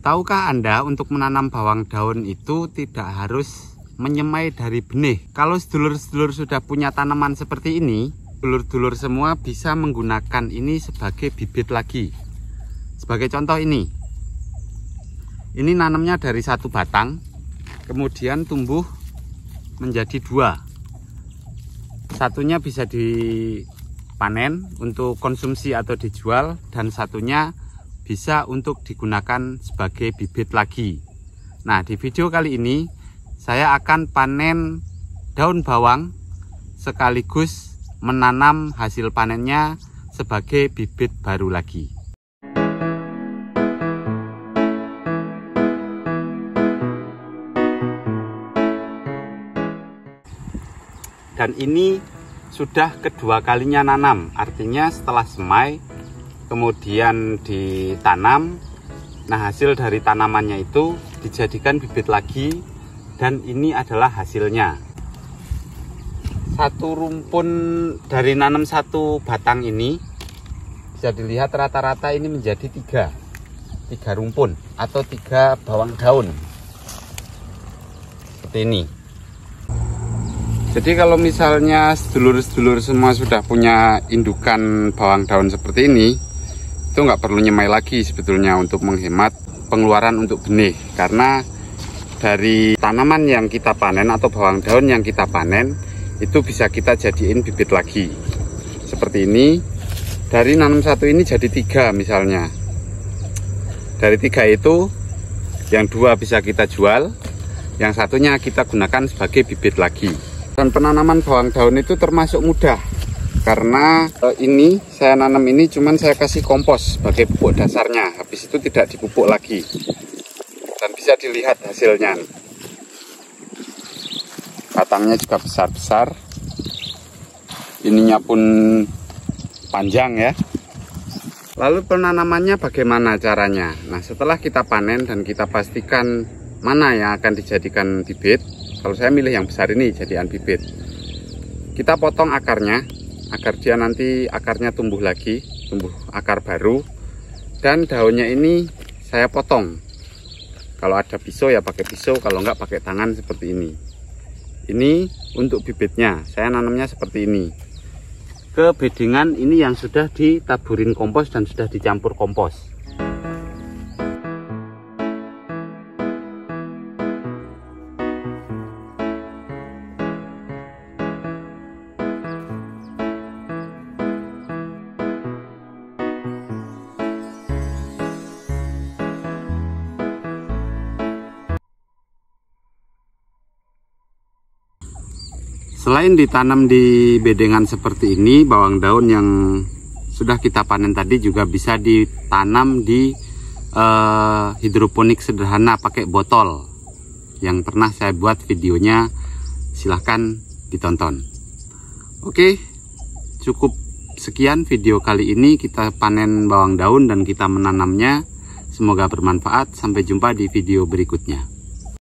Tahukah Anda untuk menanam bawang daun itu tidak harus menyemai dari benih. Kalau sedulur-sedulur sudah punya tanaman seperti ini, dulur-dulur semua bisa menggunakan ini sebagai bibit lagi. Sebagai contoh ini. Ini nanamnya dari satu batang, kemudian tumbuh menjadi dua. Satunya bisa dipanen untuk konsumsi atau dijual dan satunya bisa untuk digunakan sebagai bibit lagi. Nah, di video kali ini saya akan panen daun bawang sekaligus menanam hasil panennya sebagai bibit baru lagi. Dan ini sudah kedua kalinya nanam, artinya setelah semai kemudian ditanam. Nah, hasil dari tanamannya itu dijadikan bibit lagi dan ini adalah hasilnya. Satu rumpun dari nanam satu batang ini bisa dilihat rata-rata ini menjadi tiga tiga rumpun atau tiga bawang daun seperti ini jadi kalau misalnya sedulur-sedulur semua sudah punya indukan bawang daun seperti ini itu nggak perlu nyemai lagi sebetulnya untuk menghemat pengeluaran untuk benih karena dari tanaman yang kita panen atau bawang daun yang kita panen itu bisa kita jadiin bibit lagi seperti ini dari nanam satu ini jadi tiga misalnya dari tiga itu yang dua bisa kita jual yang satunya kita gunakan sebagai bibit lagi dan penanaman bawang daun itu termasuk mudah karena eh, ini saya nanam ini cuman saya kasih kompos sebagai pupuk dasarnya habis itu tidak dipupuk lagi dan bisa dilihat hasilnya batangnya juga besar-besar ininya pun panjang ya lalu penanamannya bagaimana caranya nah setelah kita panen dan kita pastikan mana yang akan dijadikan bibit kalau saya milih yang besar ini jadian bibit kita potong akarnya agar dia nanti akarnya tumbuh lagi tumbuh akar baru dan daunnya ini saya potong kalau ada pisau ya pakai pisau kalau enggak pakai tangan seperti ini ini untuk bibitnya saya nanamnya seperti ini ke bedengan ini yang sudah ditaburin kompos dan sudah dicampur kompos Selain ditanam di bedengan seperti ini, bawang daun yang sudah kita panen tadi juga bisa ditanam di uh, hidroponik sederhana pakai botol yang pernah saya buat videonya silahkan ditonton oke cukup sekian video kali ini kita panen bawang daun dan kita menanamnya semoga bermanfaat sampai jumpa di video berikutnya